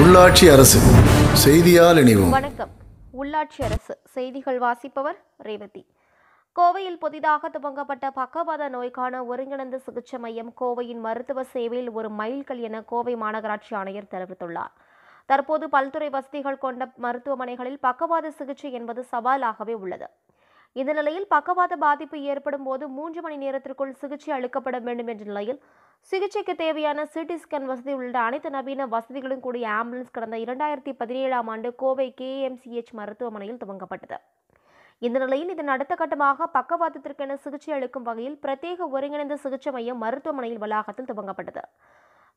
உள்ளாட்சி அரசு செய்தியால் இணைவோம் வணக்கம் உள்ளாட்சி அரசு செய்திகள் வாசிப்பவர் ரேவதி கோவையில் புதிதாக துவங்கப்பட்ட பக்கவாத நோய்க்கான ஒருங்கிணைந்த சிகிச்சை மையம் கோவையின் மருத்துவ சேவையில் ஒரு மைல்கல் என கோவை மாநகராட்சி ஆணையர் தெரிவித்துள்ளார் தற்போது பல்துறை வசதிகள் கொண்ட மருத்துவமனைகளில் பக்கவாத சிகிச்சை என்பது சவாலாகவே உள்ளது இந்த நிலையில் பக்கவாத பாதிப்பு ஏற்படும் போது மூன்று மணி நேரத்திற்குள் சிகிச்சை அளிக்கப்பட வேண்டும் என்ற நிலையில் சிகிச்சைக்கு தேவையான சிடி ஸ்கேன் வசதி உள்ளிட்ட அனைத்து நவீன வசதிகளும் கூடிய ஆம்புலன்ஸ் கடந்த இரண்டாயிரத்தி பதினேழாம் ஆண்டு கோவை கேஎம்சிஎச் மருத்துவமனையில் துவங்கப்பட்டது இந்த நிலையில் இதன் அடுத்த கட்டமாக பக்கவாதத்திற்கென சிகிச்சை அளிக்கும் வகையில் பிரத்யேக ஒருங்கிணைந்த சிகிச்சை மையம் மருத்துவமனையில் வளாகத்தில் துவங்கப்பட்டது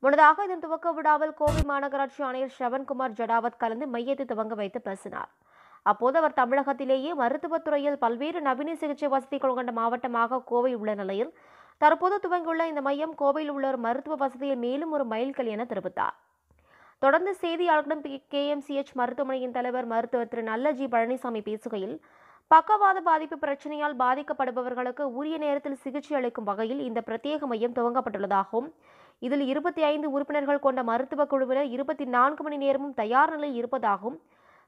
முன்னதாக இதன் துவக்க விழாவில் கோவை மாநகராட்சி ஆணையர் ஷவன்குமார் ஜடாவத் கலந்து மையத்தை துவங்க வைத்து பேசினார் அப்போது அவர் தமிழகத்திலேயே மருத்துவத்துறையில் பல்வேறு நவீன சிகிச்சை வசதிகள் கொண்ட மாவட்டமாக கோவை உள்ள நிலையில் தற்போது துவங்கியுள்ள இந்த மையம் கோவையில் உள்ள ஒரு மருத்துவ வசதியை மேலும் ஒரு மைல்கல் என தெரிவித்தார் தொடர்ந்து செய்தியாளர்களிடம் கே எம் சி மருத்துவமனையின் தலைவர் மருத்துவர் திரு நல்லஜி பழனிசாமி பேசுகையில் பக்கவாத பாதிப்பு பிரச்சனையால் பாதிக்கப்படுபவர்களுக்கு உரிய நேரத்தில் சிகிச்சை அளிக்கும் வகையில் இந்த பிரத்யேக மையம் துவங்கப்பட்டுள்ளதாகவும் இதில் இருபத்தி ஐந்து உறுப்பினர்கள் கொண்ட மருத்துவ குழுவினர் இருபத்தி நான்கு மணி நேரமும் தயார் நிலையில் இருப்பதாகவும்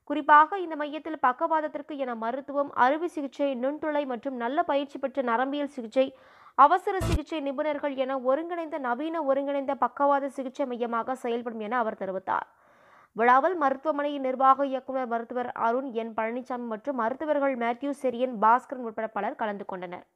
குறிப்பாக இந்த மையத்தில் பக்கவாதத்திற்கு என மருத்துவம் அறுவை சிகிச்சை நுண்துளை மற்றும் நல்ல பயிற்சி பெற்ற நரம்பியல் சிகிச்சை அவசர சிகிச்சை நிபுணர்கள் என ஒருங்கிணைந்த நவீன ஒருங்கிணைந்த பக்கவாத சிகிச்சை மையமாக செயல்படும் என அவர் தெரிவித்தார் விழாவில் மருத்துவமனையின் நிர்வாக இயக்குநர் மருத்துவர் அருண் என் பழனிசாமி மற்றும் மருத்துவர்கள் மேத்யூ செரியன் பாஸ்கரன் உட்பட பலர் கலந்து கொண்டனர்